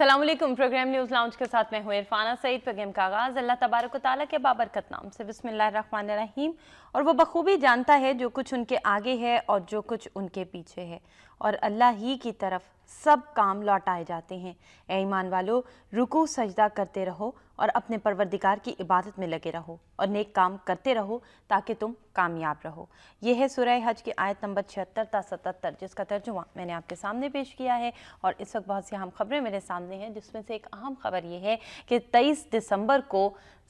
Aslam programme news launch के साथ मैं हूँ इरफाना सईद प्रोग्राम का आगाज़ अल्लाह तबारक ताली के बाबरकत नाम से बसमिल्ल रहीम और वह बखूबी जानता है जो कुछ उनके आगे है और जो कुछ उनके पीछे है और अल्लाह ही की तरफ सब काम लौटाए जाते हैं ए ईमान वालों रुकू सजदा करते रहो और अपने परवरदिकार की इबादत में लगे रहो और नेक काम करते रहो ताकि तुम कामयाब रहो यह है सुरह हज की आयत नंबर छिहत्तर ता सतहत्तर जिसका तर्जुमा मैंने आपके सामने पेश किया है और इस वक्त बहुत सी अहम खबरें मेरे सामने हैं जिसमें से एक अहम खबर ये है कि तेईस दिसंबर को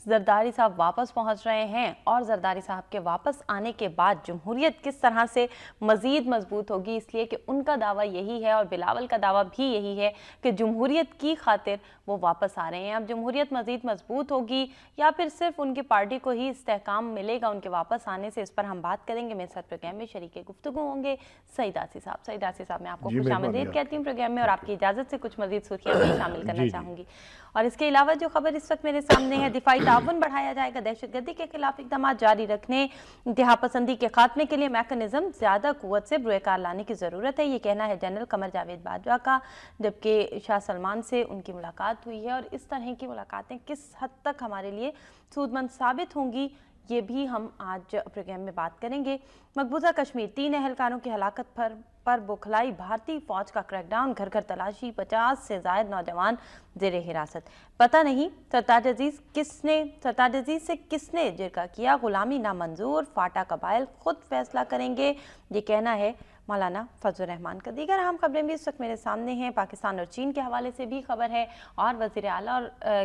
जरदारी साहब वापस पहुंच रहे हैं और जरदारी साहब के वापस आने के बाद जमहूरियत किस तरह से मज़ीद मजबूत होगी इसलिए कि उनका दावा यही है और बिलावल का दावा भी यही है कि जमहूरियत की खातिर वो वापस आ रहे हैं अब जमहूरियत मज़ीद मजबूत होगी या फिर सिर्फ उनकी पार्टी को ही इसकाम मिलेगा उनके वापस आने से इस पर हम बात करेंगे मेरे साथ प्रोग्राम में शरीक गुफ्तु होंगे सईद आसी साहब सईद आसी साहब मैं आपको खुश आमदीद कहती हूँ प्रोग्राम में और आपकी इजाज़त से कुछ मजीद सुर्खियाँ भी शामिल करना चाहूँगी और इसके अलावा जो खबर इस वक्त मेरे सामने है दिफाई ताउन बढ़ाया जाएगा दहशत गर्दी के खिलाफ इकदाम जारी रखने इंतहा पसंदी के खात्मे के लिए मैकनिज़म ज़्यादा कुत से बुरेकार लाने की ज़रूरत है ये कहना है जनरल कमर जावेद बाजवा का जबकि शाह सलमान से उनकी मुलाकात हुई है और इस तरह की मुलाकातें किस हद तक हमारे लिए सूदमंद साबित होंगी ये भी हम आज प्रोग्राम में बात करेंगे मकबूजा कश्मीर तीन अहलकारों की हलाकत पर पर बुखलाई भारतीय फौज का क्रैकडाउन घर घर तलाशी पचास से जायद नौजवान जेर हिरासत पता नहीं सरताज अजीज किसने सरताज अजीज से किसने जिरका किया गुलामी नामंजूर फाटा कबाइल खुद फैसला करेंगे ये कहना है मौलाना फजल रहमान का दीगर अहम खबरें भी इस वक्त मेरे सामने हैं पाकिस्तान और चीन के हवाले से भी खबर है और वज़ी अला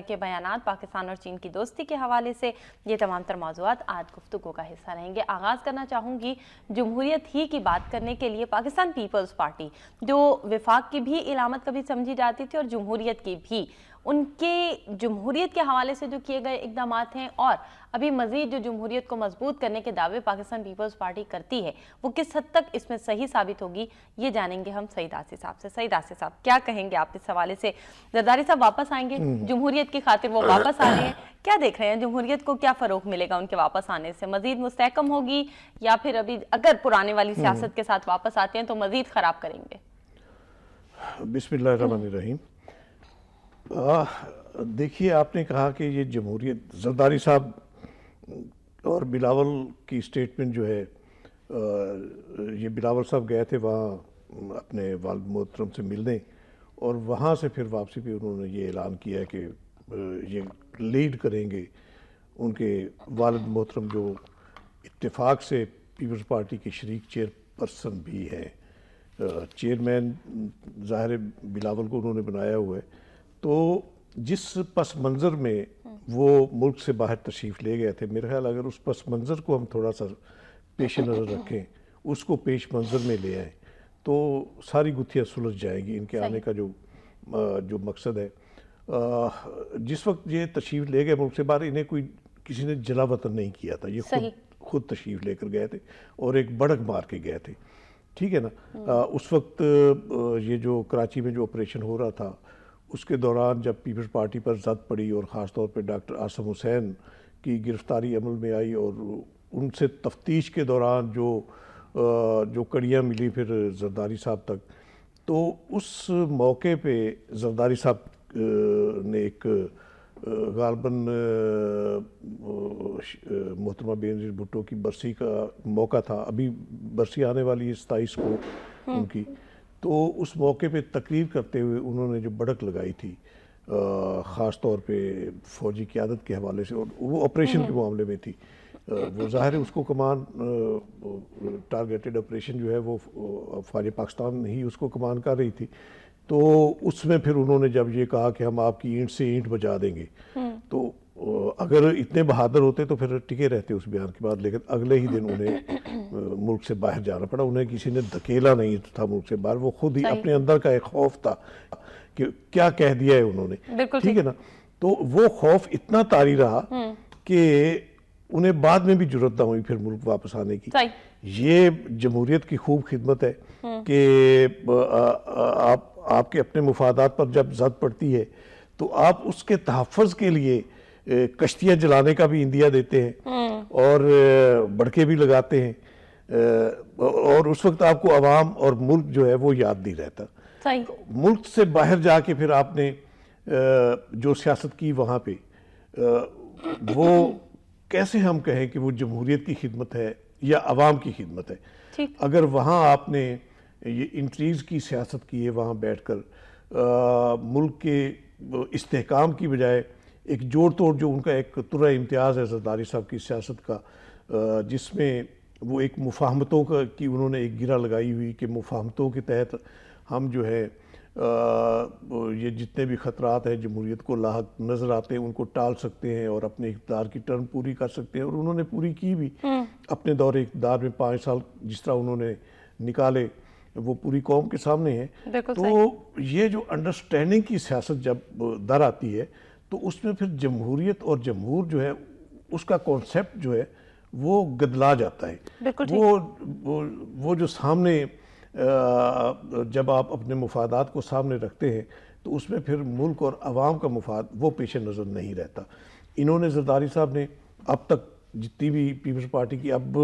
के बयान पाकिस्तान और चीन की दोस्ती के हवाले से ये तमाम तर मौजूद आज गुफ्तु का हिस्सा रहेंगे आगाज़ करना चाहूँगी जमहूरियत ही की बात करने के लिए पाकिस्तान पीपल्स पार्टी जो विफाक की भी इलामत कभी समझी जाती थी और जमहूरीत की भी उनके जमहूरीत के हवाले से जो किए गए इकदाम हैं और अभी मज़ीद जो जमहूरीत को मजबूत करने के दावे पाकिस्तान पीपल्स पार्टी करती है वो किस हद तक इसमें सही साबित होगी ये जानेंगे हम सईद आसि साहब से सईद आसि साहब क्या कहेंगे आप इस हवाले से जरदारी साहब वापस आएंगे हम्म। जमहूरीत की खातिर वो वापस आ रहे हैं क्या देख रहे हैं जमहूरीत को क्या फ़रोग मिलेगा उनके वापस आने से मजीद मुस्तकम होगी या फिर अभी अगर पुराने वाली हम्म। सियासत के साथ वापस आते हैं तो मज़ीद ख़राब करेंगे बिस्मिल्लाह हम्म। रहीम देखिए आपने कहा कि ये जमहूरियत जरदारी साहब और बिलावल की स्टेटमेंट जो है ये बिलावल साहब गए थे वहाँ अपने वाल मोहतरम से मिलने और वहाँ से फिर वापसी पे उन्होंने ये ऐलान किया कि ये लीड करेंगे उनके वालद मोहतरम जो इत्तेफाक से पीपल्स पार्टी के शरीक चेयरपर्सन भी हैं चेयरमैन ज़ाहिर बिलावल को उन्होंने बनाया हुआ है तो जिस पस मंज़र में वो मुल्क से बाहर तशरीफ़ ले गए थे मेरे ख्याल अगर उस पस मंज़र को हम थोड़ा सा पेश नज़र रखें उसको पेश मंज़र में ले आएँ तो सारी गुत्थियाँ सुलझ जाएंगी इनके आने का जो जो मकसद है जिस वक्त ये तशरीफ़ ले गए मुल्क से बाहर इन्हें कोई किसी ने जला वतन नहीं किया था ये खुद खुद तशरीफ़ लेकर गए थे और एक बड़क मार के गए थे ठीक है ना आ, हम्म। उस वक्त ये जो कराची में जो ऑपरेशन हो रहा था उसके दौरान जब पीपल्स पार्टी पर जद पड़ी और ख़ास तौर पर डॉक्टर आसम हुसैन की गिरफ़्तारी अमल में आई और उनसे तफ्तीश के दौरान जो जो कड़ियाँ मिली फिर जरदारी साहब तक तो उस मौके पे जरदारी साहब ने एक गालबन मोहतरमा बेनजी भुट्टो की बरसी का मौका था अभी बरसी आने वाली है सताईस को हम्म। उनकी तो उस मौके पे तकरीर करते हुए उन्होंने जो बड़क लगाई थी ख़ास तौर पे फौजी क्यादत के हवाले से और वो ऑपरेशन के हम्म। मामले में थी वो ज़ाहिर है उसको कमान टारगेटेड ऑपरेशन जो है वो फौज पाकिस्तान ही उसको कमान कर रही थी तो उसमें फिर उन्होंने जब ये कहा कि हम आपकी ईंट से ईंट बजा देंगे हम्म। तो अगर इतने बहादुर होते तो फिर टिके रहते उस बयान के बाद लेकिन अगले ही दिन उन्हें मुल्क से बाहर जाना पड़ा उन्हें किसी ने धकेला नहीं था मुल्क से बाहर वो खुद ही अपने अंदर का एक खौफ था कि क्या कह दिया है उन्होंने ठीक है ना तो वो खौफ इतना तारी रहा हम्म। कि उन्हें बाद में भी जरूरत ना हुई फिर मुल्क वापस आने की ये जमहूरियत की खूब खिदमत है हम्म। कि आप आपके अपने मुफादात पर जब जद पड़ती है तो आप उसके तहफ़ के लिए कश्तियाँ जलाने का भी इंदिया देते हैं हम्म। और बड़के भी लगाते हैं और उस वक्त आपको आवाम और मुल्क जो है वो याद नहीं रहता मुल्क से बाहर जाके फिर आपने जो सियासत की वहाँ पे वो कैसे हम कहें कि वो जमहूरीत की खिदमत है या आवाम की खिदमत है अगर वहाँ आपने ये इंट्रीज की सियासत की है वहाँ बैठ कर आ, मुल्क के इस्तेकाम की बजाय एक जोड़ तोड़ जो उनका एक तुरा इम्तियाज़ है सरदारी साहब की सियासत का जिसमें वो एक मुफाहमतों का की उन्होंने एक गिरा लगाई हुई कि मुफाहमतों के तहत हम जो है ये जितने भी खतरात हैं जमहूरीत को लाक नज़र आते हैं उनको टाल सकते हैं और अपने इकदार की टर्म पूरी कर सकते हैं और उन्होंने पूरी की भी हम्म। अपने दौर इकदार में पाँच साल जिस तरह उन्होंने निकाले वो पूरी कौम के सामने है तो ये जो अंडरस्टैंडिंग की सियासत जब दर आती है तो उसमें फिर जमहूरियत और जमहूर जो है उसका कॉन्सेप्ट जो है वो गदला जाता है वो, वो वो जो सामने जब आप अपने मुफादात को सामने रखते हैं तो उसमें फिर मुल्क और आवाम का मुफाद वो पेश नज़र नहीं रहता इन्होंने जरदारी साहब ने अब तक जितनी भी पीपल्स पार्टी की अब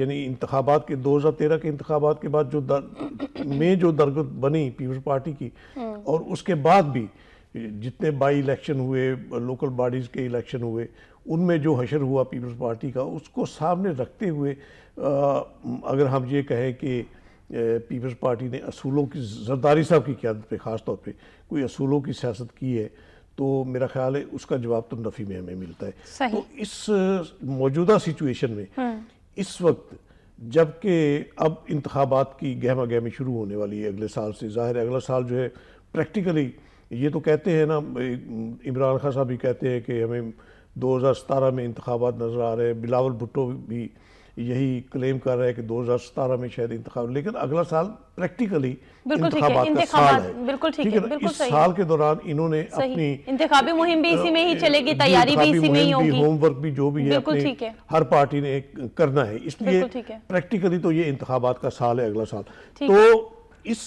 यानी इंतबात के 2013 के इंतबात के बाद जो दर, में जो दरगत बनी पीपल्स पार्टी की हम्म। और उसके बाद भी जितने बाई इलेक्शन हुए लोकल बॉडीज़ के इलेक्शन हुए उनमें जो हशर हुआ पीपल्स पार्टी का उसको सामने रखते हुए अगर हम ये कहें कि पीपल्स पार्टी ने असूलों की जरदारी साहब की क्यादत पे ख़ास तौर पे कोई असूलों की सियासत की है तो मेरा ख्याल है उसका जवाब तो नफ़ी में हमें मिलता है तो इस मौजूदा सिचुएशन में हम्म। इस वक्त जबकि अब इंतबात की गहमा गहमी शुरू होने वाली है अगले साल से ज़ाहिर है अगला साल जो है प्रैक्टिकली ये तो कहते हैं ना इमरान खान साहब भी कहते हैं कि हमें 2017 में इंतबात नज़र आ रहे हैं बिलावल भुट्टो भी यही क्लेम कर रहे हैं कि 2017 में शायद इंतखा लेकिन अगला साल प्रैक्टिकली इंतखाबात का साल है बिल्कुल ठीक है बिल्कुल इस साल के दौरान इन्होंने अपनी इंतखाबी मुहिम भी इसी में ही चलेगी तैयारी भी इसी में ही होगी होमवर्क भी जो भी है अपने हर पार्टी ने करना है इसलिए प्रैक्टिकली तो ये इंतबात का साल है अगला साल तो इस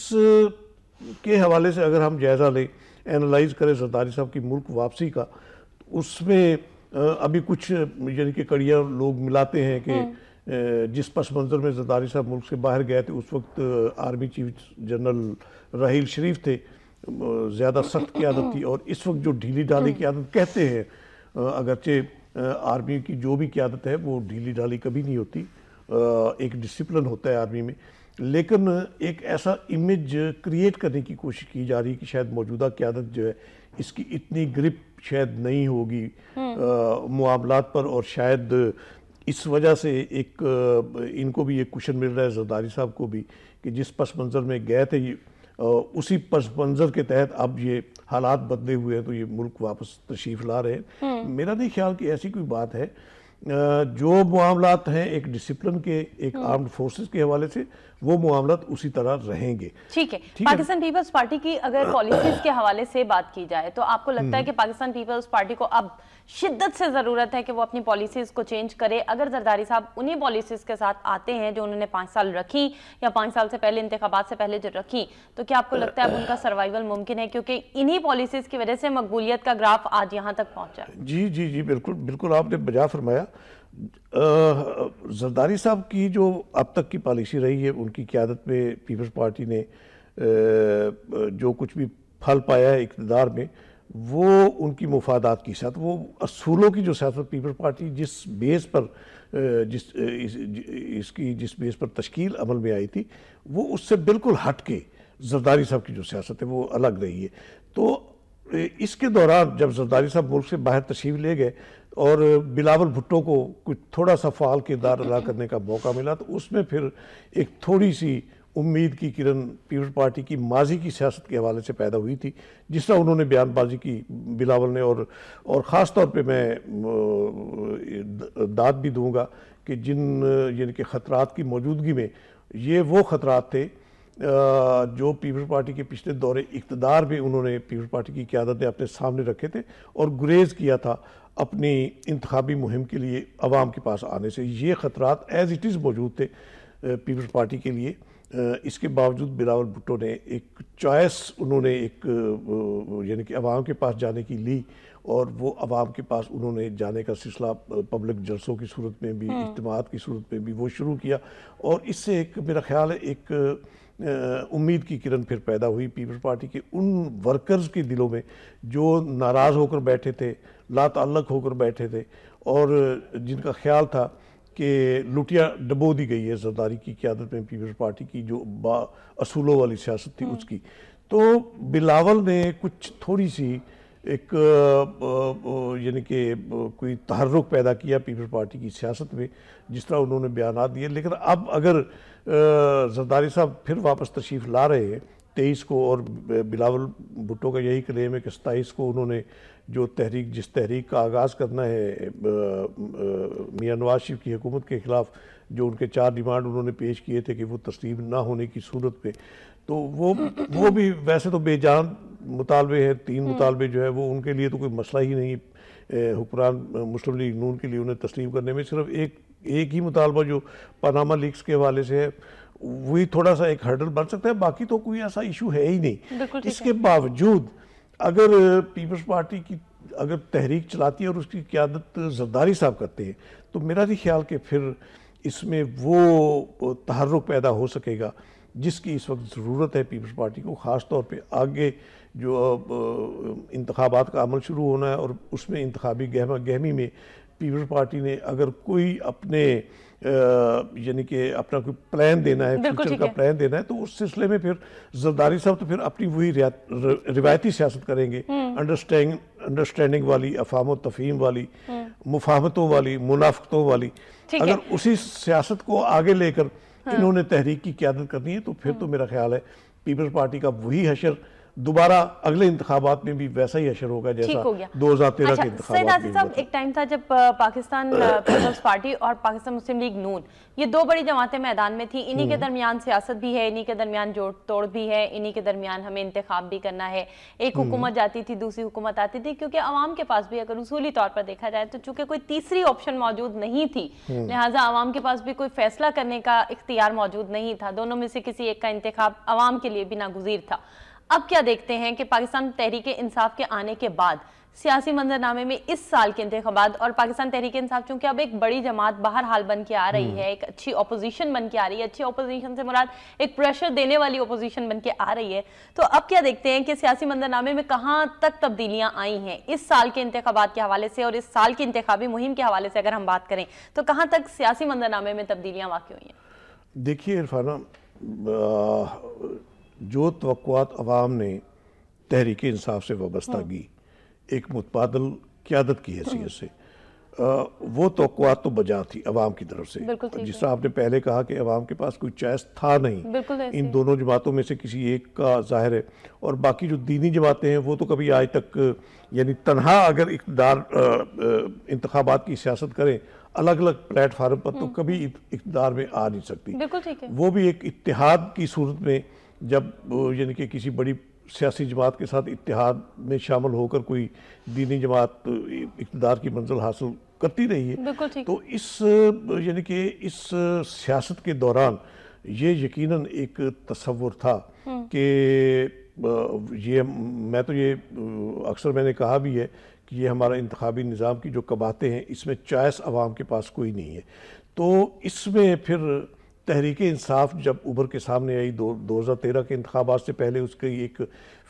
के हवाले से अगर हम जायजा लें एनालाइज करें सरदारी साहब की मुल्क वापसी का तो उसमें अभी कुछ यानी कि कड़िया लोग मिलाते हैं कि हम्म। जिस पस मंजर में जरदारी साहब मुल्क से बाहर गए थे उस वक्त army chief general Raheel Sharif थे ज़्यादा सख्त की आदत थी और इस वक्त जो ढीली ढाली हम्म। आदत कहते हैं अगरचे आर्मी की जो भी क्यादत है वो ढीली ढाली कभी नहीं होती एक डिसिप्लिन होता है आर्मी में लेकिन एक ऐसा इमेज क्रिएट करने की कोशिश की जा रही है कि शायद मौजूदा क्यादत जो है इसकी इतनी ग्रिप शायद नहीं होगी मामलात हम्म। पर और शायद इस वजह से एक इनको भी एक क्वेश्चन मिल रहा है जरदारी साहब को भी कि जिस पस मंज़र में गए थे ये उसी पस मंज़र के तहत अब ये हालात बदले हुए हैं तो ये मुल्क वापस तशरीफ़ ला रहे हैं हम्म। मेरा नहीं ख्याल कि ऐसी कोई बात है जो मामला हैं एक डिसिप्लिन के एक आर्म्ड हम्म। फोर्सेस के हवाले से वो मामला उसी तरह रहेंगे ठीक है पाकिस्तान पीपल्स पार्टी की अगर पॉलिसीज के हवाले से बात की जाए तो आपको लगता है हम्म। कि पाकिस्तान पीपल्स पार्टी को अब शिद्दत से ज़रूरत है कि वो अपनी पॉलिसीज़ को चेंज करे अगर जरदारी साहब उन्हीं पॉलिसीज़ के साथ आते हैं जो उन्होंने पाँच साल रखी या पाँच साल से पहले इंतबात से पहले जो रखी तो क्या आपको लगता है अब उनका सर्वाइवल मुमकिन है क्योंकि इन्हीं पॉलिसीज़ की वजह से मकबूलियत का ग्राफ आज यहाँ तक पहुँचा जी जी जी बिल्कुल बिल्कुल आपने बजा फरमाया जरदारी साहब की जो अब तक की पॉलिसी रही है उनकी क्यादत में पीपल्स पार्टी ने जो कुछ भी फल पाया है इकतदार में वो उनकी मुफादात की सियासत वो असूलों की जो सियासत पीपल पार्टी जिस बेस पर जिस इस, इसकी जिस बेस पर तश्कील अमल में आई थी वो उससे बिल्कुल हट के जरदारी साहब की जो सियासत है वो अलग रही है तो इसके दौरान जब जरदारी साहब मुल्क से बाहर तशरीफ ले गए और बिलावल भुट्टो को कुछ थोड़ा सा फाल किरदार अदा करने का मौका मिला तो उसमें फिर एक थोड़ी सी उम्मीद की किरण पीपल्स पार्टी की माजी की सियासत के हवाले से पैदा हुई थी जिस तरह उन्होंने बयानबाजी की बिलावल ने और और ख़ास तौर पे मैं दाद भी दूंगा कि जिन यानी कि ख़तरात की मौजूदगी में ये वो ख़तरात थे जो पीपल्स पार्टी के पिछले दौरे इकतदार में उन्होंने पीपल्स पार्टी की क्यादत ने अपने सामने रखे थे और गुरेज किया था अपनी इंतबी मुहिम के लिए आवाम के पास आने से ये ख़तरा एज़ इट इज़ मौजूद थे पीपल्स पार्टी के लिए इसके बावजूद बिलावल भुट्टो ने एक चॉइस उन्होंने एक यानी कि आवाम के पास जाने की ली और वो आवाम के पास उन्होंने जाने का सिलसिला पब्लिक जलसों की सूरत में भी हम्म। इज्तमात की सूरत में भी वो शुरू किया और इससे एक मेरा ख्याल है एक उम्मीद की किरण फिर पैदा हुई पीपल्स पार्टी के उन वर्कर्स के दिलों में जो नाराज़ होकर बैठे थे अलग होकर बैठे थे और जिनका ख्याल था कि लुटिया डबो दी गई है जरदारी की क्यादत में पीपल्स पार्टी की जो असूलों वाली सियासत थी हम्म। उसकी तो बिलावल ने कुछ थोड़ी सी एक यानी कि कोई तहरुक पैदा किया पीपल्स पार्टी की सियासत में जिस तरह उन्होंने बयान दिए लेकिन अब अगर जरदारी साहब फिर वापस तशरीफ़ ला रहे हैं तेईस को और बिलावल भुट्टो का यही क्लेम है कि सत्ताईस को उन्होंने जो तहरीक जिस तहरीक का आगाज़ करना है मियाँ नवाज शरीफ की हुकूमत के ख़िलाफ़ जो उनके चार डिमांड उन्होंने पेश किए थे कि वो तस्लीम ना होने की सूरत पे तो वो वो भी वैसे तो बेजान मुतालबे हैं तीन हम्म। मुतालबे जो है वो उनके लिए तो कोई मसला ही नहीं हुक्मरान मुस्लिम लीग नून के लिए उन्हें तस्लीम करने में सिर्फ एक एक ही मुतालबा जो पनामा लीग्स के हवाले से है वही थोड़ा सा एक हर्डल बन सकता है बाकी तो कोई ऐसा इशू है ही नहीं इसके बावजूद अगर पीपल्स पार्टी की अगर तहरीक चलाती है और उसकी क्यादत जरदारी साहब करते हैं तो मेरा भी ख्याल कि फिर इसमें वो तहरक पैदा हो सकेगा जिसकी इस वक्त ज़रूरत है पीपल्स पार्टी को ख़ास तौर पे आगे जो इंतबात का अमल शुरू होना है और उसमें इंतबी गहमा गहमी में पीपल्स पार्टी ने अगर कोई अपने यानी कि अपना कोई प्लान देना है फ्यूचर का प्लान देना है तो उस सिलसिले में फिर जरदारी साहब तो फिर अपनी वही रिवायती सियासत करेंगे अंडरस्टैंड हम्म। अंडरस्टैंडिंग वाली अफाम तफीम वाली हम्म। मुफाहमतों वाली मुनाफ़तों वाली अगर उसी सियासत को आगे लेकर हाँ। इन्होंने तहरीक की क्यादत करनी है तो फिर तो हम्म। मेरा ख्याल है पीपल्स पार्टी का वही हशर दोबारा अगले इंतबात में भी वैसा ही असर होगा जैसा हो दो हजार तेरह अच्छा, के एक टाइम था जब पाकिस्तान पीपल्स पार्टी और पाकिस्तान मुस्लिम लीग नून ये दो बड़ी जमातें मैदान में थी इन्हीं के हम्म। दरमियान सियासत भी है इन्हीं के दरमियान जोड़ तोड़ भी है इन्हीं के दरमियान हमें इंतखब भी करना है एक हम्म। हुकूमत जाती थी दूसरी हुकूमत आती थी क्योंकि आवाम के पास भी अगर उसूली तौर पर देखा जाए तो चूंकि कोई तीसरी ऑप्शन मौजूद नहीं थी हम्म। लिहाजा आवाम के पास भी कोई फैसला करने का इख्तियार मौजूद नहीं था दोनों में से किसी एक का इंतख्या आवाम के लिए भी नागुजीर था अब क्या देखते हैं कि पाकिस्तान तहरीक इंसाफ के आने के बाद सियासी मंजरनामे में इस साल के इंतबात और पाकिस्तान तहरीक इंसाफ चूंकि अब एक बड़ी जमात बाहर हाल बन के आ रही हम्म। है एक अच्छी अपोजिशन बन के आ रही है अच्छी अपोजिशन से मुराद एक प्रेशर देने वाली अपोजिशन बन के आ रही है तो अब क्या देखते हैं कि सियासी मंजरनामे में कहाँ तक तब्दीलियाँ आई हैं इस साल के इंतबात के हवाले से और इस साल की इंतबी मुहिम के हवाले से अगर हम बात करें तो कहाँ तक सियासी मंजरनामे में तब्दीलियाँ वाकई हुई हैं देखिए इरफाना जो तो अवाम ने तहरीक इंसाफ से वाबस्ता हाँ। की एक मुतबादल क्यादत की हैसियत से आ, वो तोक़ात तो बजा थी अवाम की तरफ से जिस तरह आपने पहले कहा कि अवाम के पास कोई चॉइस था नहीं इन दोनों जमातों में से किसी एक का जाहिर है और बाकी जो दीनी जमातें हैं वो तो कभी आज तक यानी तनहा अगर इकतदार इंतबात की सियासत करें अलग अलग प्लेटफार्म पर तो हम्म। कभी इकदार में आ नहीं सकती वो भी एक इतिहाद की सूरत में जब यानी कि किसी बड़ी सियासी जमात के साथ इतिहाद में शामिल होकर कोई दीनी जमात इकतदार की मंजिल हासिल करती रही है तो इस यानी कि इस सियासत के दौरान ये यकीनन एक तस्वुर था हम्म। कि ये मैं तो ये अक्सर मैंने कहा भी है कि ये हमारा इंतबी निज़ाम की जो कबातें हैं इसमें चॉइस आवाम के पास कोई नहीं है तो इसमें फिर तहरीक इंसाफ जब उभर के सामने आई दो हज़ार तेरह के इंतबात से पहले उसकी एक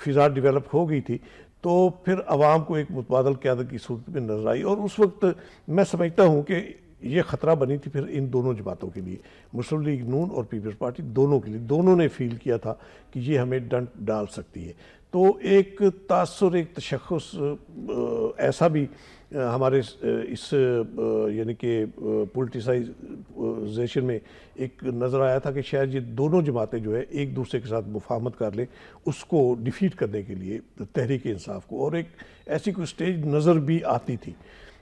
फ़िज़ा डिवेलप हो गई थी तो फिर आवाम को एक मुतबादल क्यादत की सूरत में नजर आई और उस वक्त मैं समझता हूँ कि ये ख़तरा बनी थी फिर इन दोनों जमातों के लिए मुस्लिम लीग नून और पीपल्स पार्टी दोनों के लिए दोनों ने फील किया था कि ये हमें डंट डाल सकती है तो एक तासर एक तशखस ऐसा भी हमारे इस यानी कि पोलिटिसाइजेशन में एक नज़र आया था कि शायद ये दोनों जमातें जो है एक दूसरे के साथ मुफाहमत कर लें उसको डिफीट करने के लिए तहरीक इंसाफ को और एक ऐसी कोई स्टेज नज़र भी आती थी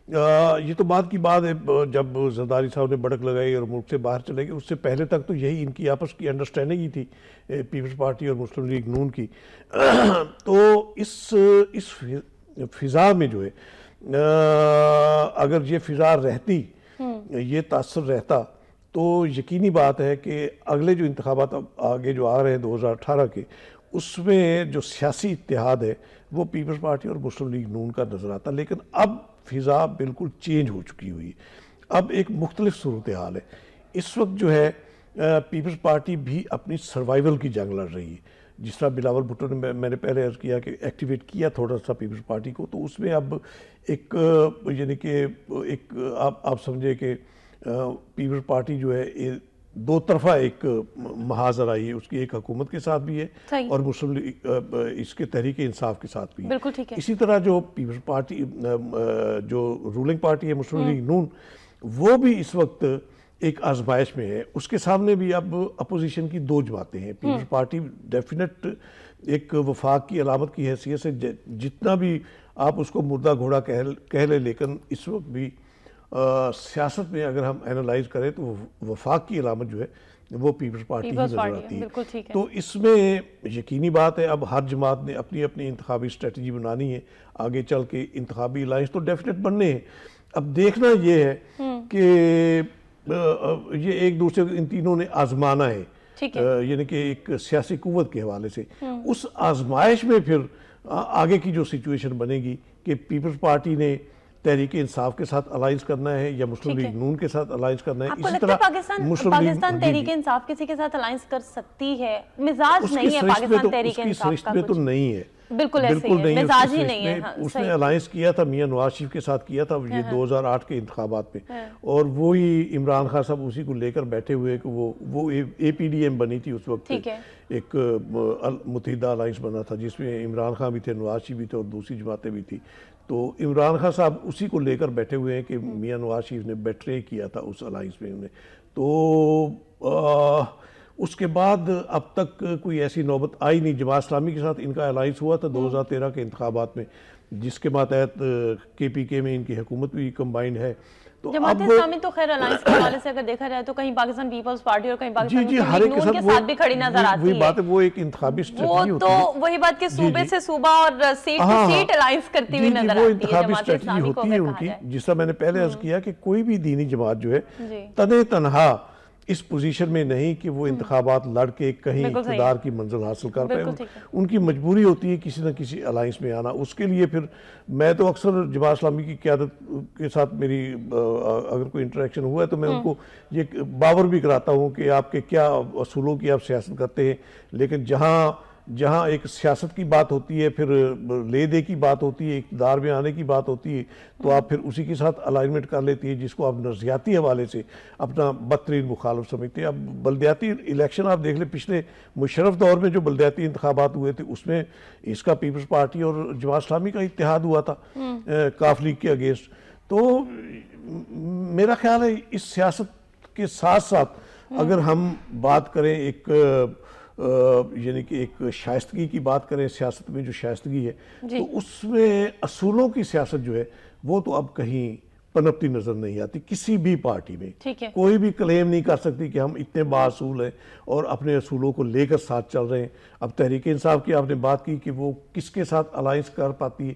ये तो बात की बात है जब जरदारी साहब ने बड़क लगाई और मुल्क से बाहर चले गए उससे पहले तक तो यही इनकी आपस की अंडरस्टैंडिंग ही थी पीपल्स पार्टी और मुस्लिम लीग नून की तो इस इस फिज़ा में जो है अगर ये फिज़ा रहती हम्म। ये तासर रहता तो यकीनी बात है कि अगले जो इंतबात आगे जो आ रहे हैं 2018 के उसमें जो सियासी इतिहाद है वो पीपल्स पार्टी और मुस्लिम लीग नून का नज़र आता लेकिन अब फ़िज़ा बिल्कुल चेंज हो चुकी हुई अब एक मुख्तलिफ सूरत हाल है इस वक्त जो है पीपल्स पार्टी भी अपनी सर्वाइवल की जंग लड़ रही है जिस तरह बिलावल भुट्टो ने मैंने पहले अर्ज किया कि एक्टिवेट किया थोड़ा सा पीपल्स पार्टी को तो उसमें अब एक यानी कि एक आप आप समझे कि पीपल्स पार्टी जो है दो तरफा एक महाजर आई है उसकी एक हकूमत के साथ भी है और मुस्लिम इसके तहरीक इंसाफ के साथ भी है, है। इसी तरह जो पीपल्स पार्टी जो रूलिंग पार्टी है मुस्लिम लीग हम्म। नून वो भी इस वक्त एक आजमाइश में है उसके सामने भी अब अपोजिशन की दो जमाते हैं हम्म। पीपल्स पार्टी डेफिनेट एक वफाक की अलामत की हैसियत से जितना भी आप उसको मुर्दा घोड़ा कह कह लें लेकिन इस वक्त भी सियासत में अगर हम एनालाइज करें तो वफाक की अलामत जो है वो पीपल्स पार्टी ही नजर आती है तो इसमें यकीनी बात है अब हर जमात ने अपनी अपनी इंतबी स्ट्रेटजी बनानी है आगे चल के इंतबी अलाइंस तो डेफिनेट बनने हैं अब देखना ये है हम्म। कि ये एक दूसरे को इन तीनों ने आजमाना है यानी कि एक सियासी कुत के हवाले से हम्म। उस आजमाइश में फिर आगे की जो सिचुएशन बनेगी कि पीपल्स पार्टी ने तहरीक इंसाफ के साथ अलायंस करना है या मुस्लिम लीग नून के साथ अलायंस करना है इसी तरह पाकिस्तान पाकिस्तान तहरीक इंसाफ किसी के साथ अलायंस कर सकती है मिजाज नहीं है तो- पाकिस्तान तहरीक इंसाफ का तो नहीं है बिल्कुल बिल्कुल ऐसे नहीं मिजाज ही नहीं है हाँ, उसने अलायंस किया था मियां नवाज शरीफ के साथ किया था ये 2008 हाँ, हाँ। के इंतबात में हाँ। और वही इमरान खान साहब उसी को लेकर बैठे हुए कि वो वो ए पी डी एम बनी थी उस वक्त एक मुतहदा अलायंस बना था जिसमें इमरान खान भी थे नवाज शरीफ भी थे और दूसरी जमातें भी थी तो इमरान खान साहब उसी को लेकर बैठे हुए हैं कि मियाँ नवाज शरीफ ने बेट्रे किया था उस अलाइंस में उन्हें तो आ, उसके बाद अब तक कोई ऐसी नौबत आई नहीं जमात इस्लामी के साथ इनका अलाइंस हुआ था 2013 के इंतबात में जिसके मातहत के पी के में इनकी हुकूमत भी कम्बाइंड है तो जमात इस्लामी तो खैर अलायंस के हवाले से अगर देखा जाए तो कहीं पाकिस्तान पीपल्स पार्टी और कहीं पाकिस्तान जी, जी, हर एक साथ, भी खड़ी नजर आती वही बात है वो एक इंतखाबी वो तो वही बात कि सूबे से सूबा और सीट टू सीट अलायंस करती हुई नजर आती है होती है उनकी जिसका मैंने पहले अर्ज हम्म। किया कि कोई भी दीनी जमात जो है तदे तनहा इस पोजीशन में नहीं कि वो हम्म। इंतबात लड़ के कहीं इकदार की मंजिल हासिल कर पाए उनकी मजबूरी होती है किसी न किसी अलाइंस में आना उसके लिए फिर मैं तो अक्सर जवाब इस्लामी की क्यादत के साथ मेरी अगर कोई इंटरेक्शन हुआ है तो मैं हम्म। उनको ये बावर भी कराता हूँ कि आपके क्या असूलों की आप सियासत करते हैं लेकिन जहाँ जहाँ एक सियासत की बात होती है फिर ले दे की बात होती है इकदार में आने की बात होती है तो आप फिर उसी के साथ अलाइनमेंट कर लेती है जिसको आप नज़रियाती हवाले से अपना बदतरीन मुखालफ समझते हैं अब बलदयाती इलेक्शन आप देख लें पिछले मुशरफ दौर में जो बलदयाती इंतबात हुए थे उसमें इसका पीपल्स पार्टी और जमात इस्लामी का इतिहाद हुआ था हम्म। काफ लीग के अगेंस्ट तो मेरा ख्याल है इस सियासत के साथ साथ हम्म। अगर हम बात करें एक यानी कि एक शायस्तगी की बात करें सियासत में जो शायस्तगी है तो उसमें असूलों की सियासत जो है वो तो अब कहीं पनपती नजर नहीं आती किसी भी पार्टी में कोई भी क्लेम नहीं कर सकती कि हम इतने बासूल हैं और अपने असूलों को लेकर साथ चल रहे हैं अब तहरीक इंसाफ की आपने बात की कि वो किसके साथ अलायंस कर पाती है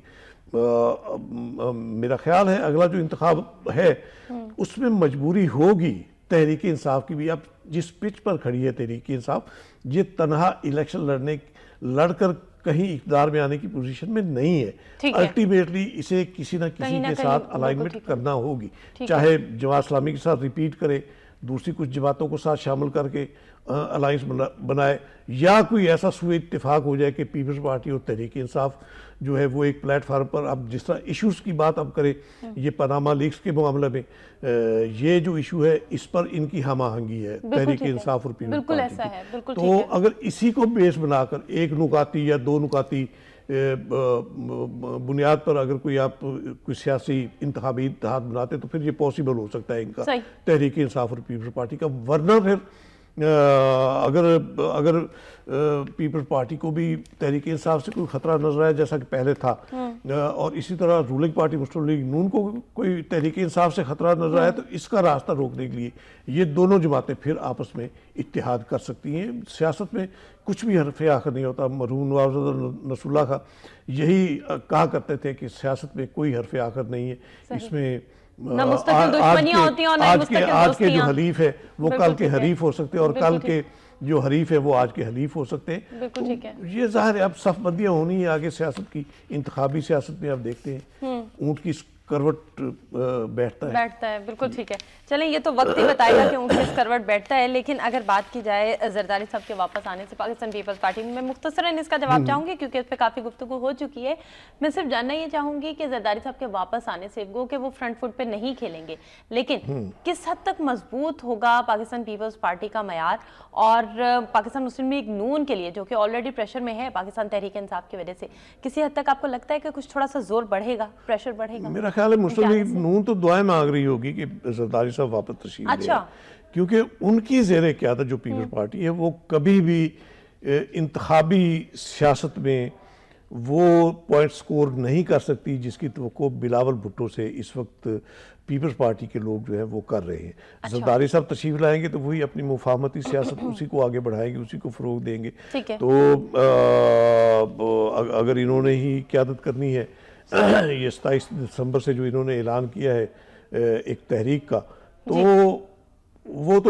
आ, आ, आ, मेरा ख्याल है अगला जो इंतखब है हम्म। उसमें मजबूरी होगी तहरीक इंसाफ की भी अब जिस पिच पर खड़ी है तहरीक इंसाफ ये तनहा इलेक्शन लड़ने लड़कर कहीं इकदार में आने की पोजीशन में नहीं है अल्टीमेटली इसे किसी ना किसी के साथ तो अलाइनमेंट करना होगी चाहे जवाब इस्लामी के साथ रिपीट करे दूसरी कुछ जमातों को साथ शामिल करके अलाइंस बना, बनाए या कोई ऐसा सू इतफाक हो जाए कि पीपल्स पार्टी और तहरीक इंसाफ जो है वो एक प्लेटफार्म पर अब जिस तरह इश्यूज़ की बात अब करें हम्म। ये पनामा लीक्स के मामले में ये जो इशू है इस पर इनकी हम आहंगी है तहरीक इंसाफ और पीपल्स पार्टी तो अगर इसी को बेस बनाकर एक नुकाती या दो नुकाती बुनियाद पर अगर कोई आप कोई सियासी इंतबी इतिहाद बनाते तो फिर ये पॉसिबल हो सकता है इनका तहरीक इंसाफ और पीपल्स पार्टी का वरना फिर अगर अगर पीपल्स पार्टी को भी तहरीक इंसाफ से कोई खतरा नजर आया जैसा कि पहले था हाँ। और इसी तरह रूलिंग पार्टी मुस्लिम लीग नून को कोई तहरीक इंसाफ से खतरा नजर आया हाँ। तो इसका रास्ता रोकने के लिए ये दोनों जमातें फिर आपस में इतिहाद कर सकती हैं सियासत में कुछ भी हरफे आखिर नहीं होता मरहूम नवाज नसूल्ला का यही कहा करते थे कि सियासत में कोई हरफ आखिर नहीं है इसमें आज के, आज के जो हलीफ है वो कल के हरीफ हो सकते हैं और कल के जो हरीफ है वो आज के हलीफ हो सकते हैं तो ठीक है ये जाहिर है अब सफबंदियाँ होनी है आगे सियासत की इंतबी सियासत में आप देखते हैं हम्म। ऊँट की करवट बैठता है बैठता है बिल्कुल ठीक है चलें ये तो वक्त ही बताएगा कि किस करवट बैठता है लेकिन अगर बात की जाए जरदारी साहब के वापस आने से पाकिस्तान पीपल्स पार्टी में मैं मुख्तसरन इसका जवाब हम्म। चाहूंगी क्योंकि इस पर काफ़ी गुफ्तु हो चुकी है मैं सिर्फ जानना ये चाहूंगी कि जरदारी साहब के वापस आने से गो के वो फ्रंट फुट पर नहीं खेलेंगे लेकिन हम्म। किस हद तक मजबूत होगा पाकिस्तान पीपल्स पार्टी का मैार और पाकिस्तान मुस्लिम लीग नून के लिए जो कि ऑलरेडी प्रेशर में है पाकिस्तान तहरीक इंसाफ की वजह से किसी हद तक आपको लगता है कि कुछ थोड़ा सा जोर बढ़ेगा प्रेशर बढ़ेगा ख्याल है लीग नून तो दुआएं मांग रही होगी कि सरदारी साहब वापस तशीफ अच्छा क्योंकि उनकी जेर क्या था जो पीपल्स हम्म। पार्टी है वो कभी भी इंतबी सियासत में वो पॉइंट स्कोर नहीं कर सकती जिसकी तो बिलावल भुट्टो से इस वक्त पीपल्स पार्टी के लोग जो है वो कर रहे हैं अच्छा। जरदारी साहब तशरीफ लाएंगे तो वही अपनी मुफाहमती सियासत उसी को आगे बढ़ाएंगे उसी को फ़रोग देंगे तो आ, अगर इन्होंने ही क्यादत करनी है ये सताईस दिसंबर से जो इन्होंने ऐलान किया है एक तहरीक का तो वो तो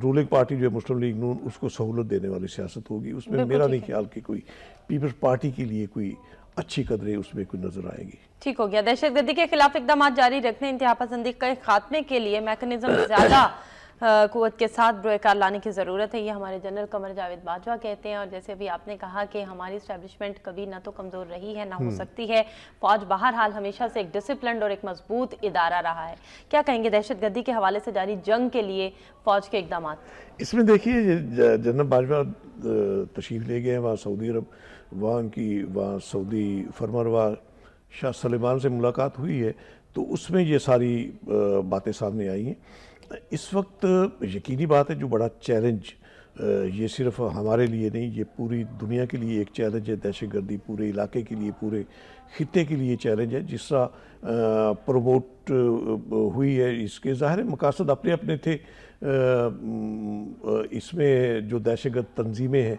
रूलिंग पार्टी जो है मुस्लिम लीग नून उसको सहूलत देने वाली सियासत होगी उसमें मेरा नहीं ख्याल कि कोई पीपल्स पार्टी के लिए कोई अच्छी कदरें उसमें कोई नजर आएगी ठीक हो गया दहशत गर्दी के खिलाफ इकदाम जारी रखने इंतहा पसंदी के खात्मे के लिए मैकेनिज्म ज्यादा क़ुत के साथ ब्रोकार लाने की ज़रूरत है ये हमारे जनरल कमर जावेद बाजवा कहते हैं और जैसे अभी आपने कहा कि हमारी इस्टेबलिशमेंट कभी ना तो कमज़ोर रही है ना हो हम्म। सकती है फौज तो बाहर हाल हमेशा से एक डिसिप्लिन और एक मजबूत इदारा रहा है क्या कहेंगे दहशत गर्दी के हवाले से जारी जंग के लिए फ़ौज के इकदाम इसमें देखिए जनरल बाजवा तशीफ ले गए वहाँ सऊदी अरब वहाँ की वहाँ सऊदी फरमरवा शाह सलेमान से मुलाकात हुई है तो उसमें ये सारी बातें सामने आई हैं इस वक्त यकीनी बात है जो बड़ा चैलेंज ये सिर्फ हमारे लिए नहीं ये पूरी दुनिया के लिए एक चैलेंज है दहशत गर्दी पूरे इलाके के लिए पूरे खत्े के लिए चैलेंज है जिस तरह प्रमोट हुई है इसके ज़ाहिर मकासद अपने अपने थे इसमें जो दहशत गर्द तंजीमें हैं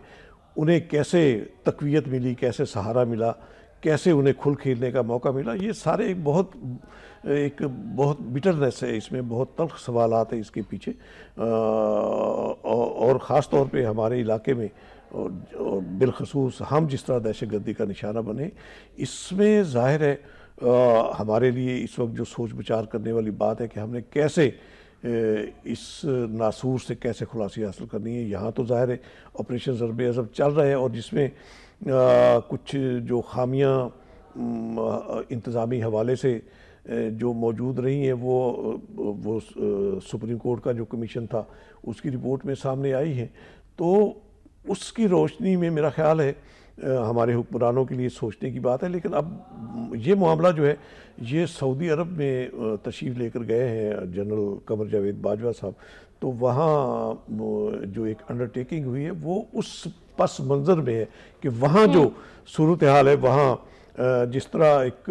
उन्हें कैसे तकवीत मिली कैसे सहारा मिला कैसे उन्हें खुल खेलने का मौका मिला ये सारे एक बहुत एक बहुत बिटरनेस है इसमें बहुत तल्ख सवाल है इसके पीछे आ, और ख़ास तौर पे हमारे इलाके में और, बिलखसूस हम जिस तरह दहशत गर्दी का निशाना बने इसमें ज़ाहिर है आ, हमारे लिए इस वक्त जो सोच विचार करने वाली बात है कि हमने कैसे इस नासूर से कैसे खुलासी हासिल करनी है यहाँ तो ज़ाहिर है ऑपरेशन ज़रब अज़ब चल रहे हैं और जिसमें कुछ जो खामियाँ इंतज़ामी हवाले से जो मौजूद रही हैं वो वो सुप्रीम कोर्ट का जो कमीशन था उसकी रिपोर्ट में सामने आई है तो उसकी रोशनी में मेरा ख्याल है हमारे हुक्मरानों के लिए सोचने की बात है लेकिन अब ये मामला जो है ये सऊदी अरब में तशरीफ़ लेकर गए हैं जनरल कमर जावेद बाजवा साहब तो वहाँ जो एक अंडरटेकिंग हुई है वो उस पस मंज़र में है कि वहाँ जो सूरत हाल है वहाँ जिस तरह एक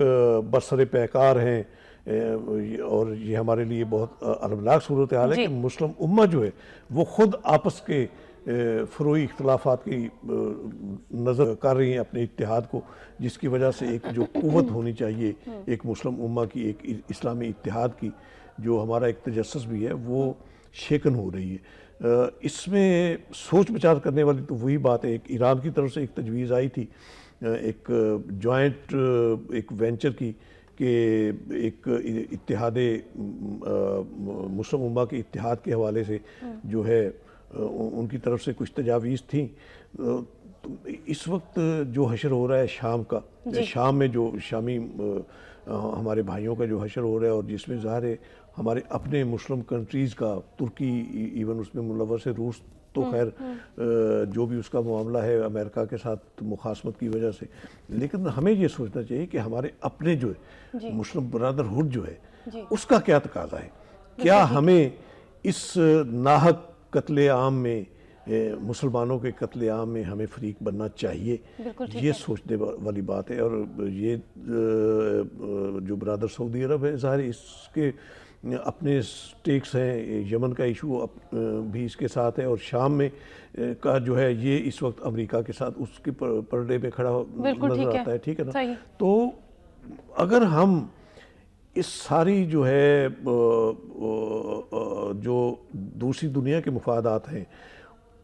बरसर पैकार हैं और ये हमारे लिए बहुत अलमनाक सूरत हाल है कि मुस्लिम उम्मा जो है वो खुद आपस के फ्रोई इख्तलाफात की नज़र कर रही हैं अपने इतिहाद को जिसकी वजह से एक जो क़ुत होनी चाहिए एक मुस्लिम उम्मा की एक इस्लामी इतिहाद की जो हमारा एक तजस भी है वो शेकन हो रही है इसमें सोच विचार करने वाली तो वही बात है एक ईरान की तरफ से एक तजवीज़ आई थी एक जॉइंट एक वेंचर की कि एक इतिहाद मुस्लिम उम्मा के इतिहाद के हवाले से हम्म। जो है उनकी तरफ से कुछ तजावीज़ थी तो इस वक्त जो हशर हो रहा है शाम का शाम में जो शामी हमारे भाइयों का जो हशर हो रहा है और जिसमें ज़ाहिर है हमारे अपने मुस्लिम कंट्रीज़ का तुर्की इवन e, उसमें मुलवर से रूस तो हम्म, खैर हम्म। जो भी उसका मामला है अमेरिका के साथ मुखासमत की वजह से लेकिन हमें ये सोचना चाहिए कि हमारे अपने जो है मुस्लिम ब्रदरहुड जो है उसका क्या तकाजा है क्या हमें इस नाहक कत्ले आम में मुसलमानों के कत्ले आम में हमें फरीक बनना चाहिए ये सोचने वाली बात है और ये जो बरदर सऊदी अरब है ज़ाहिर इसके अपने स्टेक्स हैं यमन का इशू भी इसके साथ है और शाम में का जो है ये इस वक्त अमेरिका के साथ उसके पर्दे पे खड़ा नजर आता है ठीक है ना तो अगर हम इस सारी जो है जो दूसरी दुनिया के मफादात हैं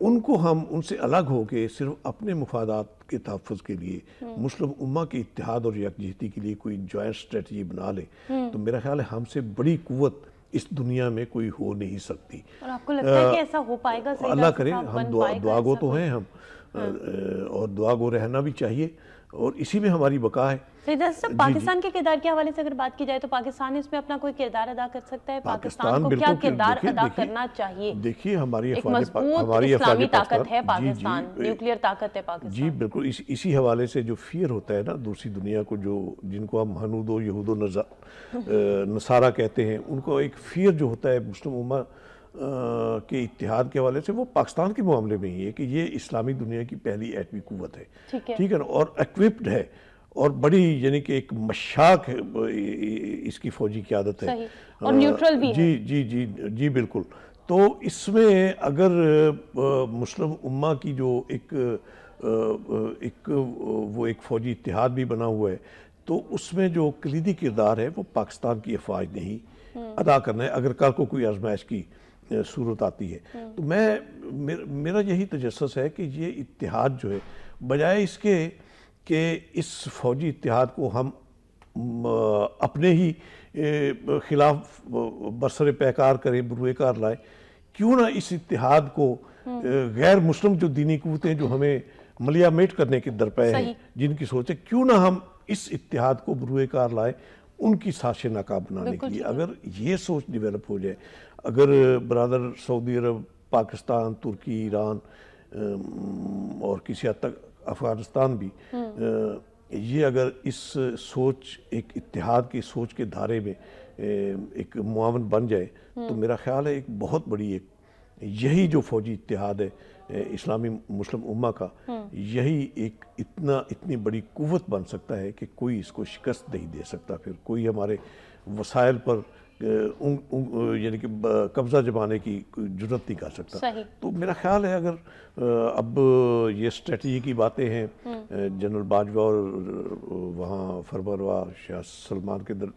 उनको हम उनसे अलग होके सिर्फ अपने मफादात के तहफ़ के लिए हम्म। मुस्लिम उम्मा के इतिहाद और यकजहती के लिए कोई जॉइंट स्ट्रेटी बना ले हम्म। तो मेरा ख्याल है हमसे बड़ी कुत इस दुनिया में कोई हो नहीं सकती और आपको लगता है कि ऐसा हो पाएगा अल्लाह करे हम दुआ दुआगो तो हैं हम हाँ। और दुआगो रहना भी चाहिए और इसी में हमारी बका है तो पाकिस्तान के किरदार के हवाले से अगर बात की जाए तो पाकिस्तान इसमें अपना कोई किरदार अदा कर सकता है पाकिस्तान को क्या किरदार अदा करना चाहिए देखिए हमारी हमारी इस्लामी ताकत है पाकिस्तान न्यूक्लियर ताकत है पाकिस्तान जी बिल्कुल इसी हवाले से जो फियर होता है ना दूसरी दुनिया को जो जिनको हम हनूदो यहूदो हम्म। नसारा कहते हैं उनको एक फियर जो होता है मुस्लिम उमा के इतिहाद के हवाले से वो पाकिस्तान के मामले में ही है कि ये इस्लामी दुनिया की पहली एटमी कुत है ठीक है ना और एक्विप्ड है और बड़ी यानी कि एक मशाक इसकी फौजी की आदत है और न्यूट्रल भी जी जी जी जी बिल्कुल तो इसमें अगर मुस्लिम उम्मा की जो एक एक वो एक फौजी इतिहाद भी बना हुआ है तो उसमें जो कलीदी किरदार है वो पाकिस्तान की अफवाज नहीं हम्म। अदा करना है अगर कल को कोई आजमाइश की सूरत आती है हम्म। तो मैं मेर, मेरा यही तजस है कि ये इतिहाद जो है बजाय इसके कि इस फौजी इतिहाद को हम अपने ही खिलाफ बरसर पैकार करें बुरुकार लाए क्यों ना इस इतिहाद को हम्म। गैर मुस्लिम जो दीनी कूतें जो हमें मलियामेट करने के दरपे हैं जिनकी सोच है क्यों ना हम इस इतिहाद को बुरुकार लाए उनकी साशें नाकाम बनाने के लिए अगर ये सोच डिवेलप हो जाए अगर brother Saudi Arab Pakistan Turkey Iran और किसी हद तक अफगानिस्तान भी ये अगर इस सोच एक इतिहाद की सोच के धारे में एक मुआवन बन जाए तो मेरा ख्याल है एक बहुत बड़ी एक यही जो फौजी इतिहाद है इस्लामी मुस्लिम उम्मा का यही एक इतना इतनी बड़ी कुवत बन सकता है कि कोई इसको शिकस्त नहीं दे सकता फिर कोई हमारे वसायल पर यानी कि कब्ज़ा जमाने की जरूरत नहीं कर सकता तो मेरा ख्याल है अगर अब ये स्ट्रेटजी की बातें हैं हम्म। जनरल बाजवा और वहाँ फरबरवा शाह सलमान के दर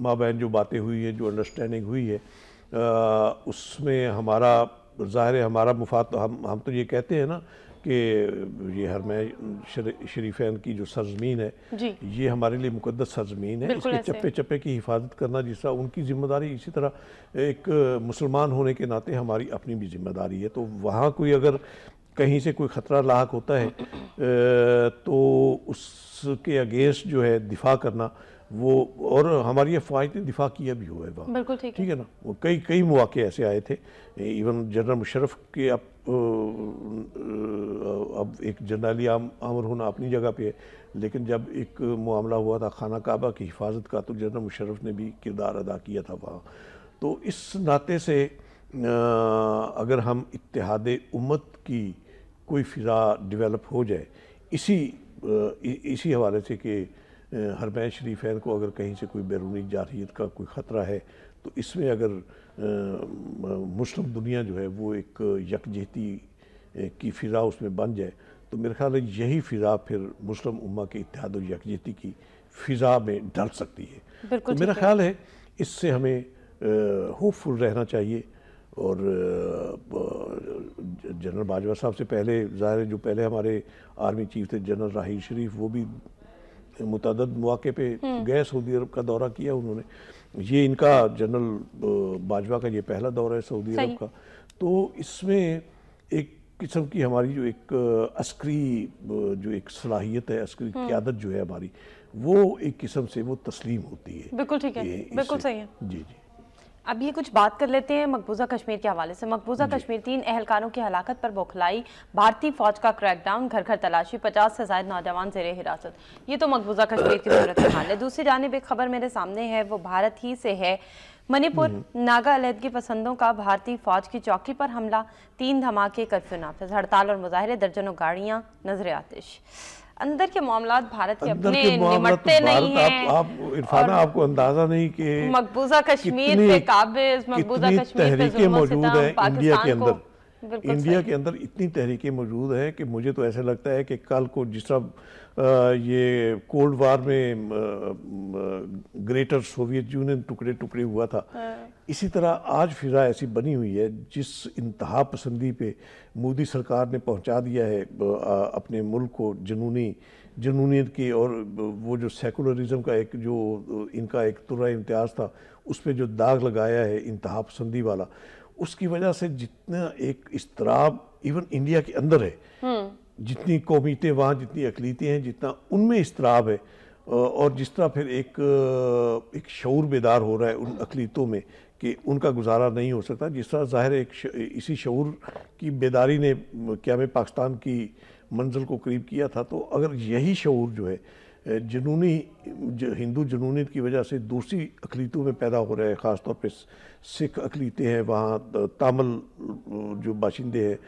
माँ बहन जो बातें हुई हैं जो अंडरस्टैंडिंग हुई है उसमें हमारा ज़ाहिर हमारा मुफाद हम हम तो ये कहते हैं ना कि ये हरम शरीफैन की जो सरजमीन है ये हमारे लिए मुकदस सरजमीन है इसके चप्पे चप्पे की हिफाजत करना जिस तरह उनकी जिम्मेदारी इसी तरह एक मुसलमान होने के नाते हमारी अपनी भी जिम्मेदारी है तो वहाँ कोई अगर कहीं से कोई ख़तरा लाक होता है तो उसके अगेंस्ट जो है दिफा करना वो और हमारी ने दिफा किया भी हुआ है बिल्कुल ठीक है ना वो कई कई मौके ऐसे आए थे इवन जनरल मुशरफ के अब अब एक जनरली आम अमर होना अपनी जगह पे है लेकिन जब एक मामला हुआ था खाना काबा की हिफाजत का तो जनरल मुशरफ ने भी किरदार अदा किया था वहाँ तो इस नाते से अगर हम इतिहाद उम्मत की कोई फ़िज़ा डेवलप हो जाए इसी इसी हवाले से कि हरमैन शरीफ को अगर कहीं से कोई बैरूनी जारहीत का कोई ख़तरा है तो इसमें अगर मुस्लिम दुनिया जो है वो एक यकजहती की फ़िज़ा उसमें बन जाए तो मेरे ख्याल है यही फ़िज़ा फिर मुस्लिम उम्मा के इतिहाद और यकजहती की फ़िज़ा में डल सकती है तो मेरा ख्याल है इससे हमें होपफुल रहना चाहिए और जनरल बाजवा साहब से पहले ज़ाहिर है जो पहले हमारे आर्मी चीफ थे जनरल राहील शरीफ वो भी मुतद मौके पे हम्म। गए सऊदी अरब का दौरा किया उन्होंने ये इनका जनरल बाजवा का ये पहला दौरा है सऊदी अरब का तो इसमें एक किस्म की हमारी जो एक अस्करी जो एक सलाहियत है अस्करी हम्म। क्यादत जो है हमारी वो एक किस्म से वो तस्लीम होती है बिल्कुल ठीक है बिल्कुल सही है जी जी अब ये कुछ बात कर लेते हैं मकबूजा कश्मीर के हवाले से मकबूजा कश्मीर तीन अहलकारों की हलाकत पर बौखलाई भारतीय फौज का क्रैकडाउन घर घर तलाशी पचास से ज्यादा नौजवान जेर हिरासत ये तो मकबूजा कश्मीर की सूरत हाल है दूसरी जानब एक खबर मेरे सामने है वो भारत ही से है मणिपुर हम्म। नागा अलहदगी पसंदों का भारतीय फौज की चौकी पर हमला तीन धमाके कर्फ्यू नाफिज हड़ताल और मुजाहरे दर्जनों गाड़ियाँ नजर आतिश अंदर के मामला भारत के अपने के निमटते तो नहीं है आप, आप इरफाना आपको अंदाजा नहीं कि मकबूजा कश्मीर पे काबिज मकबूजा कश्मीर तहरीकें मौजूद है इंडिया के अंदर इंडिया के अंदर इतनी तहरीकें मौजूद है कि मुझे तो ऐसा लगता है कि कल को जिस तरह ये कोल्ड वार में ग्रेटर सोवियत यूनियन टुकड़े टुकड़े हुआ था हाँ। इसी तरह आज फिजा ऐसी बनी हुई है जिस इंतहा पसंदी पे मोदी सरकार ने पहुंचा दिया है अपने मुल्क को जुनूनी जुनूनीत की और वो जो सेकुलरिज्म का एक जो इनका एक तुरा इम्तियाज था उस पर जो दाग लगाया है इंतहा पसंदी वाला उसकी वजह से जितना एक इसतराब इवन इंडिया के अंदर है हम्म। जितनी कौमीतें वहाँ जितनी अकलीतें हैं जितना उनमें इसतराब है और जिस तरह फिर एक एक शौर बेदार हो रहा है उन अकलीतों में कि उनका गुजारा नहीं हो सकता जिस तरह ज़ाहिर एक श, इसी शौर की बेदारी ने क्या में पाकिस्तान की मंजिल को करीब किया था तो अगर यही शौर जो है जुनूनी हिंदू जुनूनीत की वजह से दूसरी अकलीतों में पैदा हो रहा है ख़ासतौर पर सिख अकलीतें हैं वहाँ तामल जो बाशिंदे हैं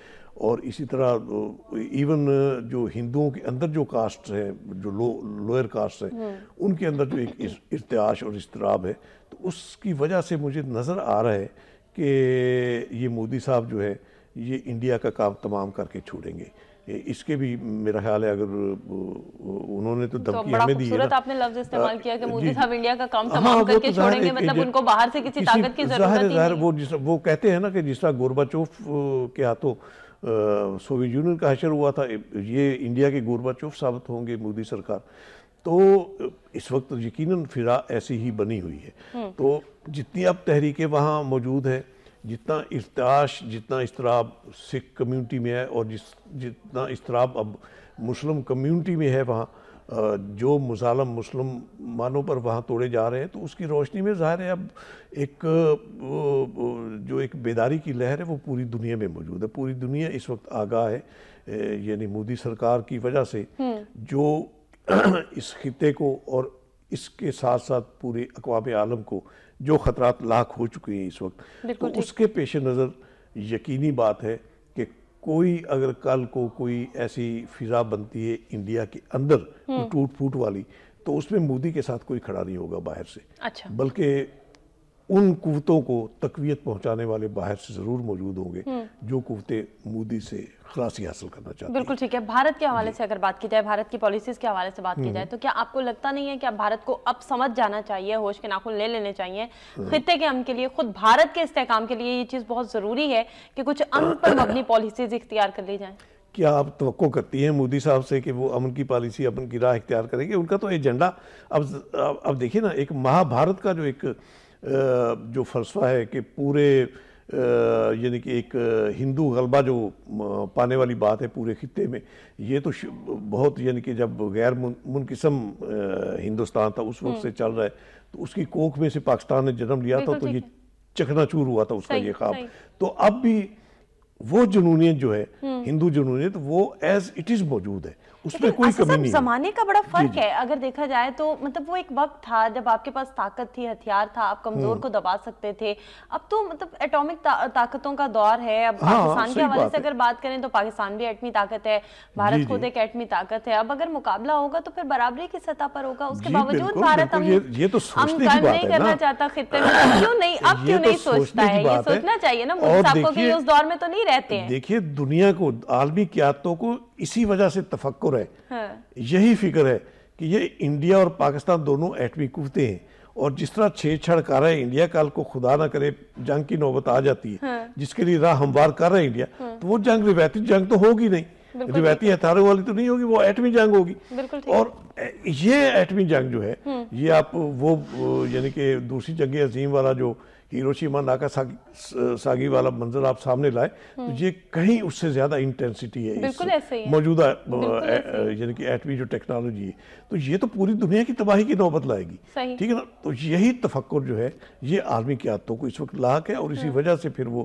और इसी तरह इवन तो, जो हिंदुओं के अंदर जो कास्ट है जो लो लोअर कास्ट है हम्म। उनके अंदर जो एक इर्त्याश और इसतराब है तो उसकी वजह से मुझे नज़र आ रहा है कि ये मोदी साहब जो है ये इंडिया का काम तमाम करके छोड़ेंगे इसके भी मेरा ख्याल है अगर उन्होंने तो, तो धमकी तो हमें दी है आपने लफ्ज इस्तेमाल किया कि मोदी साहब इंडिया का काम हाँ, तमाम तो करके तो छोड़ेंगे मतलब उनको बाहर से किसी, किसी ताकत की जरूरत नहीं वो जिस वो कहते हैं ना कि जिस तरह गोरबाचोफ के हाथों सोवियत यूनियन का हशर हुआ था ये इंडिया के गोरबाचोफ साबित होंगे मोदी सरकार तो इस वक्त यकीनन फिरा ऐसी ही बनी हुई है हम्म। तो जितनी अब तहरीकें वहाँ मौजूद हैं जितना इफ्ताश जितना इसतराब सिख कम्युनिटी में है और जिस जितना इसतराब अब मुस्लिम कम्युनिटी में है वहाँ जो मुस्लिम मानों पर वहाँ तोड़े जा रहे हैं तो उसकी रोशनी में ज़ाहिर है अब एक जो एक बेदारी की लहर है वो पूरी दुनिया में मौजूद है पूरी दुनिया इस वक्त आगाह है यानी मोदी सरकार की वजह से हम्म। जो इस खत्े को और इसके साथ साथ पूरे अकवाम आलम को जो ख़तरा लाख हो चुके हैं इस वक्त तो उसके पेश नज़र यकीनी बात है कोई अगर कल को कोई ऐसी फिजा बनती है इंडिया के अंदर हम्म। टूट फूट वाली तो उसमें मोदी के साथ कोई खड़ा नहीं होगा बाहर से अच्छा बल्कि उन कुतों को तकवीत पहुंचाने वाले बाहर से जरूर मौजूद होंगे हम्म। जो कुतें मोदी से खलासी हासिल करना चाहते हैं बिल्कुल ठीक है भारत के हवाले से अगर बात की जाए भारत की पॉलिसीज के हवाले से बात की हम्म। जाए तो क्या आपको लगता नहीं है कि अब भारत को अब समझ जाना चाहिए होश के नाखून ले लेने चाहिए हम्म। खत्े के अम के लिए खुद भारत के इस्तेकाम के लिए ये चीज़ बहुत ज़रूरी है कि कुछ अम पर अपनी पॉलिसीज इख्तियार कर ली जाए क्या आप तो करती हैं मोदी साहब से कि वो अमन की पॉलिसी अमन की राह इख्तियार करेंगे उनका तो एजेंडा अब अब देखिए ना एक महाभारत का जो एक जो फलसफा है कि पूरे यानी कि एक हिंदू गलबा जो पाने वाली बात है पूरे खत्े में ये तो बहुत यानी कि जब गैर मुनकसम हिंदुस्तान था उस वक्त से हम्म। चल रहा है तो उसकी कोख में से पाकिस्तान ने जन्म लिया था तो ये चखनाचूर हुआ था उसका ये ख्वाब तो अब भी वो जुनूनियत जो है हम्म। हिंदू जुनूनियत वो एज इट इज़ मौजूद है उसमें कोई कमी नहीं जमाने का बड़ा फर्क है अगर देखा जाए तो मतलब वो एक वक्त था जब आपके पास ताकत थी हथियार था आप कमजोर हम्म। को दबा सकते थे अब तो मतलब एटॉमिक ता, ताकतों का दौर है अब हाँ, पाकिस्तान के हवाले से अगर बात करें तो पाकिस्तान भी एटमी ताकत है भारत खुद एक एटमी ताकत है अब अगर मुकाबला होगा तो फिर बराबरी की सतह पर होगा उसके बावजूद भारत हम ये तो हम कम नहीं करना चाहता खिते में तो क्यों नहीं अब क्यों तो नहीं सोचता है ये सोचना चाहिए ना मुझे आपको उस दौर में तो नहीं रहते हैं देखिए दुनिया को आलमी क्यातों को इसी वजह से तफक्र है हाँ। यही फिक्र है कि ये इंडिया और पाकिस्तान दोनों एटमी कुवते हैं और जिस तरह छेड़छाड़ कर रहा है इंडिया काल को खुदा ना करे जंग की नौबत आ जाती है हाँ। जिसके लिए राह हमवार कर रहा है इंडिया हाँ। तो वो जंग रिवायती जंग तो होगी नहीं रिवायती हथियारों वाली तो नहीं होगी वो एटमी जंग होगी और ये एटमी जंग जो है हम्म। ये आप वो यानी कि दूसरी जंग अजीम वाला जो हिरोशिमा नाका सागी वाला मंजर आप सामने लाए तो हम्म। ये कहीं उससे ज़्यादा इंटेंसिटी है मौजूदा यानी कि एटमी जो टेक्नोलॉजी है तो ये तो पूरी दुनिया की तबाही की नौबत लाएगी ठीक है ना तो यही तफक्र जो है ये आर्मी की आदतों को इस वक्त लाक है और इसी हम्म। वजह से फिर वो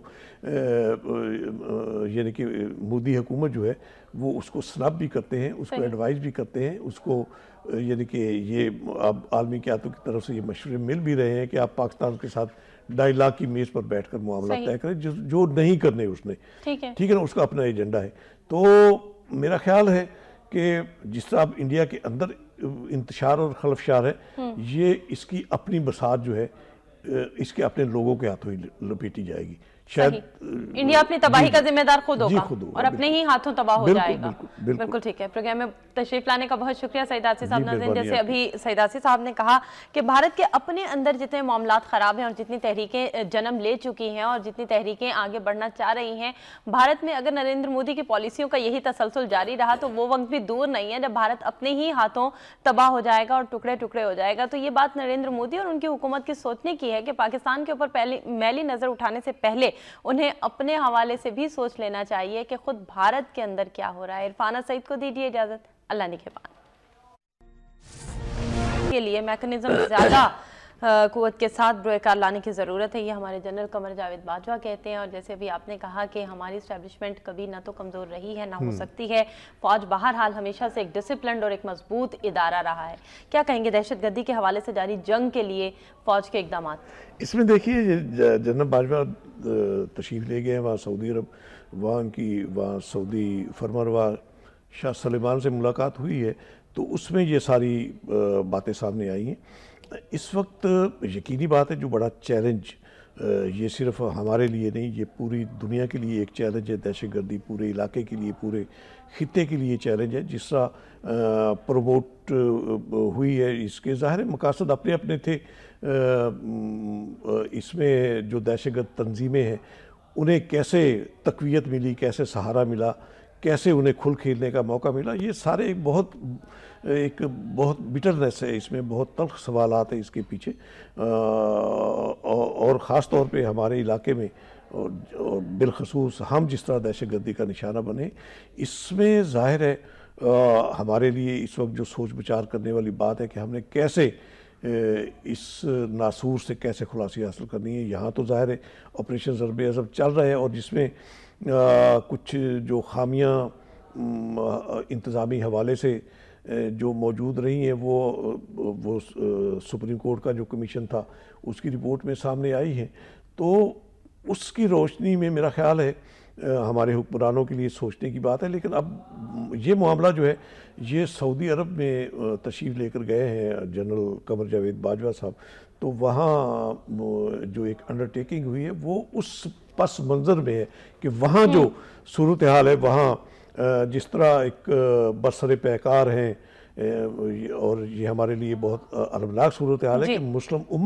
यानी कि मोदी हुकूमत जो है वो उसको स्नप भी करते हैं उसको एडवाइस भी करते हैं उसको यानी कि ये अब की क्यातों की तरफ से ये मशवरे मिल भी रहे हैं कि आप पाकिस्तान के साथ डायलॉग की मेज पर बैठकर मामला तय करे जो नहीं करने उसने ठीक है ठीक है ना उसका अपना एजेंडा है तो मेरा ख्याल है कि जिस तरह आप इंडिया के अंदर इंतशार और खलफशार है हम्म। ये इसकी अपनी बसात जो है इसके अपने लोगों के हाथों ही लपेटी जाएगी शायद इंडिया अपनी तबाही का जिम्मेदार खुद होगा खुद और अपने ही हाथों तबाह हो जाएगा बिल्कुल ठीक है प्रोग्राम में तशरीफ लाने का बहुत शुक्रिया आसी साहब नजर जैसे अभी आसी साहब ने कहा कि भारत के अपने अंदर जितने मामला ख़राब हैं और जितनी तहरीकें जन्म ले चुकी हैं और जितनी तहरीकें आगे बढ़ना चाह रही हैं भारत में अगर नरेंद्र मोदी की पॉलिसियों का यही तसलसल जारी रहा तो वो वक्त भी दूर नहीं है जब भारत अपने ही हाथों तबाह हो जाएगा और टुकड़े टुकड़े हो जाएगा तो ये बात नरेंद्र मोदी और उनकी हुकूमत की सोचने की है कि पाकिस्तान के ऊपर पहली मैली नज़र उठाने से पहले उन्हें अपने हवाले से भी सोच लेना चाहिए कि खुद भारत के अंदर क्या हो रहा है इरफाना सईद को दीजिए इजाज़त अल्लाह निखेबान के लिए मैकेनिज्म ज़्यादा कुत के साथ ब्रोकार लाने की ज़रूरत है ये हमारे जनरल कमर जावेद बाजवा कहते हैं और जैसे अभी आपने कहा कि हमारी इस्टेब्लिशमेंट कभी ना तो कमज़ोर रही है ना हो हम्म। सकती है फ़ौज तो बाहर हाल हमेशा से एक डिसिप्लिन और एक मजबूत इदारा रहा है क्या कहेंगे दहशत गर्दी के हवाले से जारी जंग के लिए फ़ौज के इकदाम इसमें देखिए जनरल बाजवा तशरीफ़ ले गए वहाँ सऊदी अरब वहाँ की वहाँ सऊदी फरमर व शाह सलेमान से मुलाकात हुई है तो उसमें ये सारी बातें सामने आई हैं इस वक्त यकीनी बात है जो बड़ा चैलेंज ये सिर्फ हमारे लिए नहीं ये पूरी दुनिया के लिए एक चैलेंज है दहशत गर्दी पूरे इलाके के लिए पूरे खत्े के लिए चैलेंज है जिस तरह प्रमोट हुई है इसके ज़ाहिर मकासद अपने अपने थे इसमें जो दहशतगर्द तंजीमें हैं उन्हें कैसे तकवीत मिली कैसे सहारा मिला कैसे उन्हें खुल खेलने का मौका मिला ये सारे एक बहुत एक बहुत बिटरनेस है इसमें बहुत तल्ख सवाल हैं इसके पीछे और ख़ास तौर पे हमारे इलाके में और, बिलखसूस हम जिस तरह दहशत गर्दी का निशाना बने इसमें ज़ाहिर है आ, हमारे लिए इस वक्त जो सोच विचार करने वाली बात है कि हमने कैसे इस नासूर से कैसे खुलासी हासिल करनी है यहाँ तो ज़ाहिर है ऑपरेशन ज़रब अजब चल रहे हैं और जिसमें कुछ जो खामियाँ इंतज़ामी हवाले से जो मौजूद रही हैं वो वो सुप्रीम कोर्ट का जो कमीशन था उसकी रिपोर्ट में सामने आई है तो उसकी रोशनी में मेरा ख्याल है हमारे हुक्मरानों के लिए सोचने की बात है लेकिन अब ये मामला जो है ये सऊदी अरब में तशरीफ़ लेकर गए हैं जनरल कमर जावेद बाजवा साहब तो वहाँ जो एक अंडरटेकिंग हुई है वो उस पस मंज़र में है कि वहाँ जो सूरत हाल है वहाँ जिस तरह एक बसर पैकार हैं और ये हमारे लिए बहुत अलमनाक सूरत हाल है कि मुस्लिम उम्म